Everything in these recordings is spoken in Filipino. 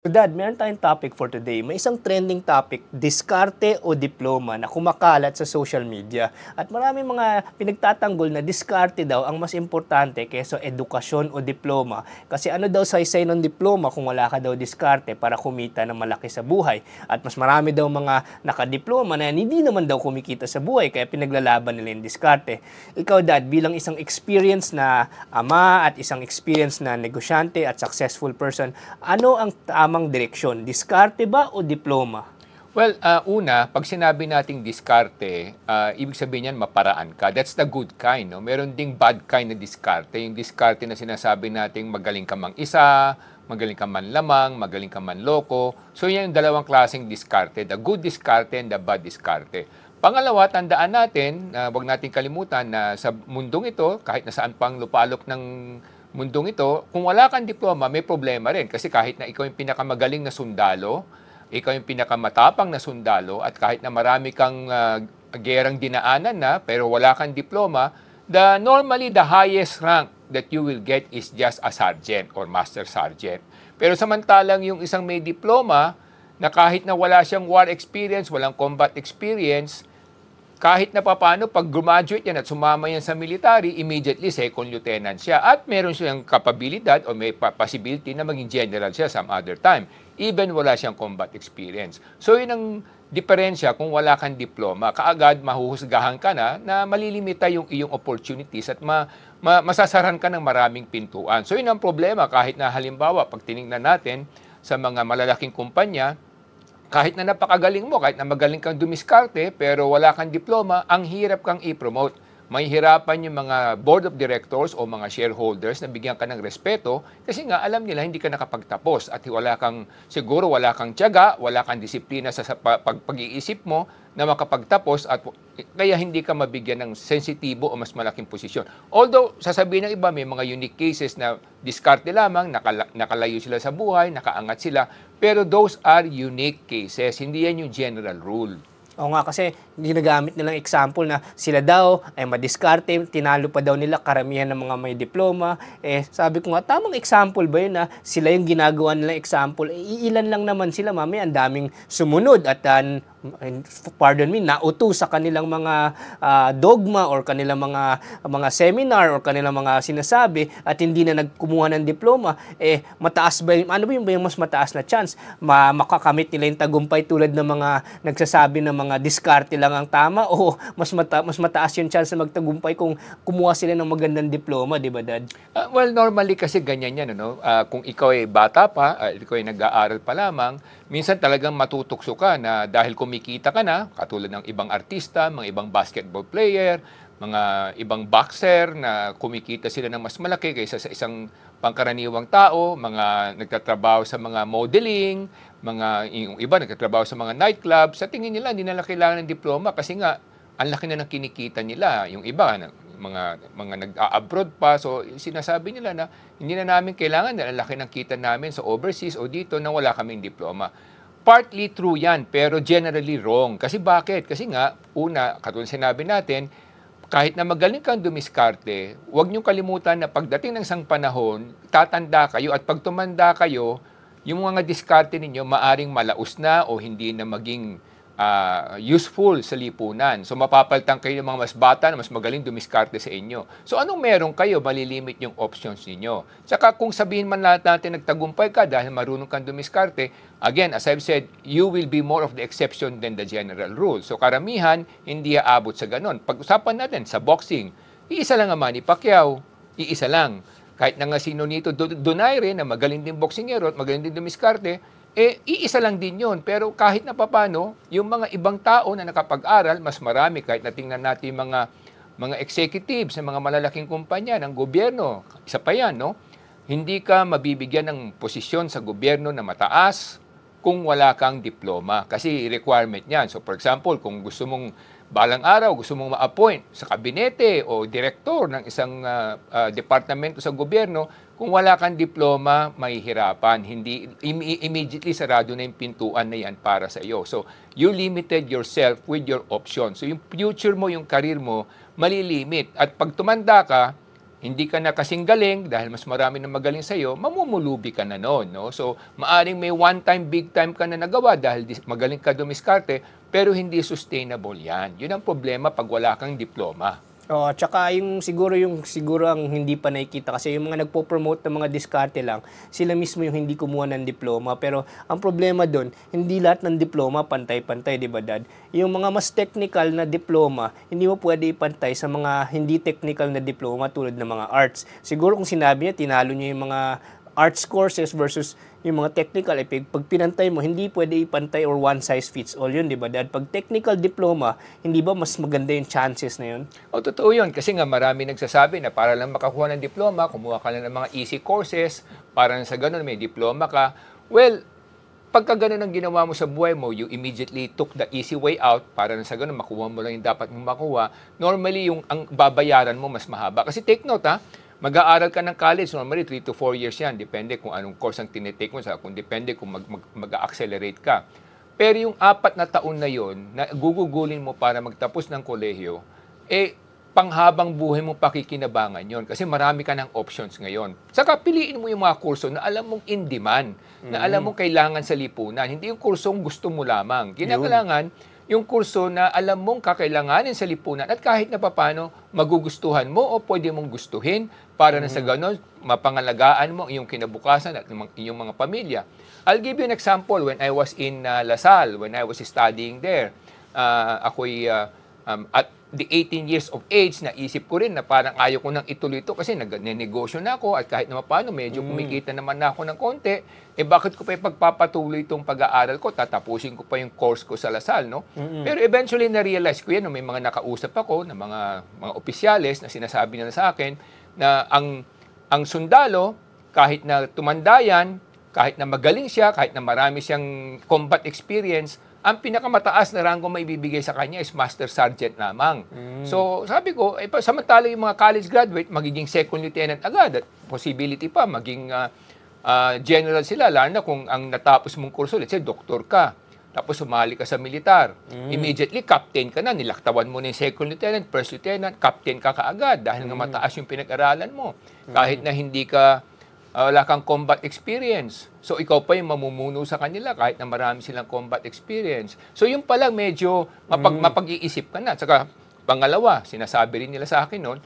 So Dad, meron tayong topic for today. May isang trending topic, diskarte o diploma na kumakalat sa social media. At maraming mga pinagtatanggol na diskarte daw ang mas importante kaysa edukasyon o diploma. Kasi ano daw saysay ng diploma kung wala ka daw diskarte para kumita ng malaki sa buhay. At mas marami daw mga nakadiploma na hindi naman daw kumikita sa buhay kaya pinaglalaban nila yung diskarte. Ikaw Dad, bilang isang experience na ama at isang experience na negosyante at successful person, ano ang um, tamang direksyon? Diskarte ba o diploma? Well, uh, una, pag sinabi nating diskarte, uh, ibig sabihin niyan maparaan ka. That's the good kind. No? Meron ding bad kind na diskarte. Yung diskarte na sinasabi nating magaling ka mang isa, magaling ka man lamang, magaling ka man loko. So yan yung dalawang klaseng diskarte. The good diskarte and the bad diskarte. Pangalawa, tandaan natin, uh, wag nating kalimutan na sa mundong ito, kahit nasaan pang lupalok ng mundong ito, kung wala kang diploma, may problema rin. Kasi kahit na ikaw yung pinakamagaling na sundalo, ikaw yung pinakamatapang na sundalo, at kahit na marami kang uh, gerang dinaanan na, pero wala kang diploma, the normally the highest rank that you will get is just a sergeant or master sergeant. Pero samantalang yung isang may diploma, na kahit na wala siyang war experience, walang combat experience, kahit na papano, pag graduate yan at sumama yan sa military, immediately second lieutenant siya. At meron siyang kapabilidad o may possibility na maging general siya some other time. Even wala siyang combat experience. So yun ang diferensya kung wala kang diploma. Kaagad mahuhusgahan ka na na malilimita yung iyong opportunities at ma, ma, masasaran ka ng maraming pintuan. So yun ang problema kahit na halimbawa pag tinignan natin sa mga malalaking kumpanya, kahit na napakagaling mo, kahit na magaling kang dumiskarte, pero wala kang diploma, ang hirap kang i-promote may hirapan yung mga board of directors o mga shareholders na bigyan ka ng respeto kasi nga alam nila hindi ka nakapagtapos at wala kang, siguro wala kang tiyaga, wala kang disiplina sa pag-iisip mo na makapagtapos at kaya hindi ka mabigyan ng sensitibo o mas malaking posisyon. Although, sasabihin ng iba, may mga unique cases na diskarte lamang, nakala, nakalayo sila sa buhay, nakaangat sila, pero those are unique cases, hindi yan yung general rule. O nga kasi ginagamit nilang example na sila daw ay madiskarte, tinalo pa daw nila karamihan ng mga may diploma. Eh sabi ko nga tamang example ba 'yun na sila yung ginagawa nilang example. Eh, iilan lang naman sila mami, ang daming sumunod at uh, pardon me, nauto sa kanilang mga uh, dogma or kanilang mga mga seminar or kanilang mga sinasabi at hindi na nagkumuha ng diploma, eh mataas ba yung, ano ba yung, ba yung mas mataas na chance ma makakamit nila yung tagumpay tulad ng mga nagsasabi ng mga diskarte lang ang tama o mas mata, mas mataas yung chance na magtagumpay kung kumuha sila ng magandang diploma, di ba dad? Uh, well, normally kasi ganyan yan, ano? Uh, kung ikaw ay bata pa, uh, ikaw ay nag-aaral pa lamang, minsan talagang matutukso ka na dahil kumikita ka na, katulad ng ibang artista, mga ibang basketball player, mga ibang boxer na kumikita sila ng mas malaki kaysa sa isang pangkaraniwang tao, mga nagtatrabaho sa mga modeling, mga yung iba nagtatrabaho sa mga nightclub, sa tingin nila hindi nila kailangan ng diploma kasi nga ang laki na ng kinikita nila. Yung iba, mga mga nag-abroad pa. So sinasabi nila na hindi na namin kailangan na laki ng kita namin sa overseas o dito na wala kaming diploma. Partly true yan, pero generally wrong. Kasi bakit? Kasi nga, una, katulad sinabi natin, kahit na magaling kang dumiskarte, huwag niyong kalimutan na pagdating ng isang panahon, tatanda kayo at pag tumanda kayo, yung mga diskarte ninyo maaring malaos na o hindi na maging uh, useful sa lipunan. So mapapaltan kayo ng mga mas bata na mas magaling dumiskarte sa inyo. So anong meron kayo? Malilimit yung options ninyo. Tsaka kung sabihin man natin nagtagumpay ka dahil marunong kang dumiskarte, again, as I've said, you will be more of the exception than the general rule. So karamihan, hindi aabot sa ganun. Pag-usapan natin sa boxing, iisa lang ang Manny Pacquiao, iisa lang. Kahit na nga sino nito, Donaire na magaling din boksingero at magaling din dumiskarte, eh iisa lang din yun. Pero kahit na papano, yung mga ibang tao na nakapag-aral, mas marami kahit natingnan natin mga mga executives sa mga malalaking kumpanya ng gobyerno. Isa pa yan, no? Hindi ka mabibigyan ng posisyon sa gobyerno na mataas kung wala kang diploma. Kasi requirement niyan. So for example, kung gusto mong balang araw gusto mong ma-appoint sa kabinete o direktor ng isang uh, uh, departamento sa gobyerno, kung wala kang diploma, mahihirapan. Hindi im- immediately sarado na yung pintuan na yan para sa iyo. So, you limited yourself with your options. So, yung future mo, yung career mo, malilimit. At pag tumanda ka, hindi ka na kasing galing dahil mas marami na magaling sa iyo, mamumulubi ka na noon. No? So, maaring may one-time, big-time ka na nagawa dahil magaling ka dumiskarte, pero hindi sustainable yan. Yun ang problema pag wala kang diploma. Oh, at saka yung siguro yung siguro ang hindi pa nakikita kasi yung mga nagpo-promote ng mga diskarte lang, sila mismo yung hindi kumuha ng diploma. Pero ang problema doon, hindi lahat ng diploma pantay-pantay, 'di ba, Dad? Yung mga mas technical na diploma, hindi mo pwede ipantay sa mga hindi technical na diploma tulad ng mga arts. Siguro kung sinabi niya tinalo niya yung mga arts courses versus yung mga technical, eh, pag pinantay mo, hindi pwede ipantay or one size fits all yun, di ba? Dahil pag technical diploma, hindi ba mas maganda yung chances na yun? O, oh, totoo yun. Kasi nga marami nagsasabi na para lang makakuha ng diploma, kumuha ka lang ng mga easy courses, para sa ganun may diploma ka. Well, pagka ganun ang ginawa mo sa buhay mo, you immediately took the easy way out para na sa ganun makuha mo lang yung dapat mong makuha. Normally, yung ang babayaran mo mas mahaba. Kasi take note ha, Mag-aaral ka ng college, normally 3 to 4 years yan. Depende kung anong course ang tinitake mo sa kung depende kung mag, mag, mag-accelerate ka. Pero yung apat na taon na yon na gugugulin mo para magtapos ng kolehiyo, eh, panghabang buhay mo pakikinabangan yon kasi marami ka ng options ngayon. Saka piliin mo yung mga kurso na alam mong in demand, mm-hmm. na alam mm. mong kailangan sa lipunan, hindi yung kursong gusto mo lamang. Kinakailangan, yun yung kurso na alam mong kakailanganin sa lipunan at kahit na papano magugustuhan mo o pwede mong gustuhin para na sa mm. ganon mapangalagaan mo iyong kinabukasan at iyong mga pamilya. I'll give you an example when I was in uh, Lasal, when I was studying there. Uh, ako'y uh, um, at the 18 years of age, naisip ko rin na parang ayaw ko nang ituloy ito kasi nag-negosyo na ako at kahit naman paano medyo mm. kumikita naman na ako ng konti, eh bakit ko pa ipagpapatuloy itong pag-aaral ko? Tatapusin ko pa yung course ko sa Lasal, no? Mm-hmm. Pero eventually na-realize ko yan, no? may mga nakausap ako ng mga, mga opisyales na sinasabi nila sa akin na ang, ang sundalo, kahit na tumanda yan, kahit na magaling siya, kahit na marami siyang combat experience, ang pinakamataas na rango maibibigay sa kanya is Master Sergeant lamang. Mm. So, sabi ko, eh, samantala yung mga college graduate, magiging second lieutenant agad at possibility pa, maging uh, uh, general sila, lalo na kung ang natapos mong kurso, let's say, doktor ka, tapos sumali ka sa militar. Mm. Immediately, captain ka na, nilaktawan mo na yung second lieutenant, first lieutenant, captain ka kaagad dahil mm. nga hmm. mataas yung pinag-aralan mo. Mm. Kahit na hindi ka Ah, wala kang combat experience. So, ikaw pa yung mamumuno sa kanila kahit na marami silang combat experience. So, yung pala medyo mapag, mm. mapag-iisip ka na. Saka, pangalawa, sinasabi rin nila sa akin noon,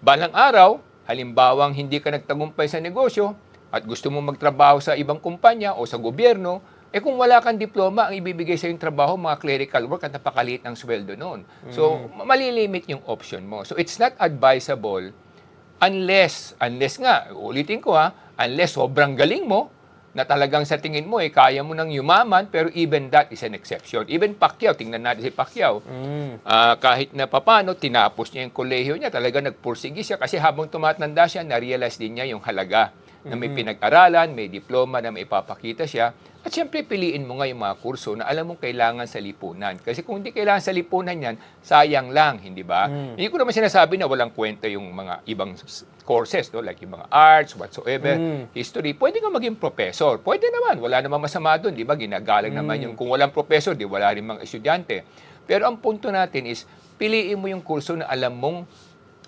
balang araw, halimbawang hindi ka nagtagumpay sa negosyo at gusto mong magtrabaho sa ibang kumpanya o sa gobyerno, eh kung wala kang diploma, ang ibibigay sa yung trabaho, mga clerical work at napakaliit ng sweldo noon. So, mm. malilimit yung option mo. So, it's not advisable unless, unless nga, ulitin ko ha, Unless sobrang galing mo, na talagang sa tingin mo eh, kaya mo nang yumaman, pero even that is an exception. Even Pacquiao, tingnan natin si Pacquiao. Mm. Uh, kahit na papano, tinapos niya yung kolehiyo niya, talaga nagpursigi siya kasi habang tumatanda siya, na realize din niya yung halaga na may pinag-aralan, may diploma na may ipapakita siya. At siyempre, piliin mo nga yung mga kurso na alam mong kailangan sa lipunan. Kasi kung hindi kailangan sa lipunan yan, sayang lang, hindi ba? Mm. Hindi ko naman sinasabi na walang kwenta yung mga ibang courses, no? like yung mga arts, whatsoever, mm. history. Pwede ka maging professor. Pwede naman. Wala namang masama doon, di ba? Ginagalang mm. naman yung kung walang professor, di wala rin mga estudyante. Pero ang punto natin is, piliin mo yung kurso na alam mong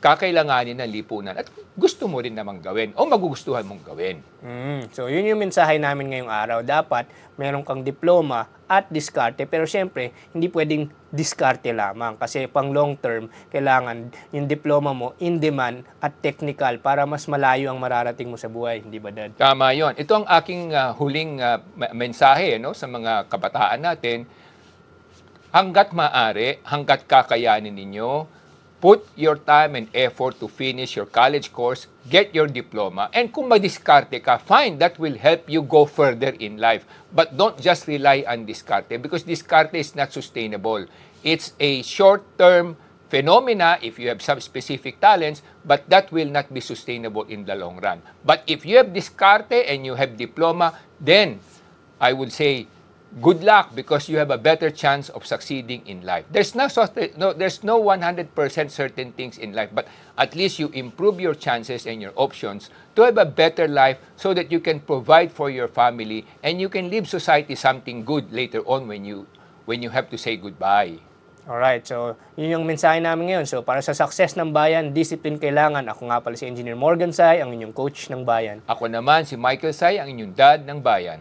kakailanganin ng lipunan at gusto mo rin namang gawin o magugustuhan mong gawin. Mm. So yun yung mensahe namin ngayong araw. Dapat meron kang diploma at diskarte pero siyempre hindi pwedeng diskarte lamang kasi pang long term kailangan yung diploma mo in demand at technical para mas malayo ang mararating mo sa buhay, hindi ba dad? Tama 'yon. Ito ang aking uh, huling uh, mensahe no sa mga kabataan natin. Hanggat maaari, hanggat kakayanin ninyo, Put your time and effort to finish your college course, get your diploma, and kung madiskarte ka, fine, that will help you go further in life. But don't just rely on diskarte because diskarte is not sustainable. It's a short-term phenomena if you have some specific talents, but that will not be sustainable in the long run. But if you have diskarte and you have diploma, then I would say good luck because you have a better chance of succeeding in life. There's no, no there's no 100% certain things in life, but at least you improve your chances and your options to have a better life so that you can provide for your family and you can leave society something good later on when you when you have to say goodbye. All right. so yun yung mensahe namin ngayon. So para sa success ng bayan, discipline kailangan. Ako nga pala si Engineer Morgan Sai, ang inyong coach ng bayan. Ako naman si Michael Sai, ang inyong dad ng bayan.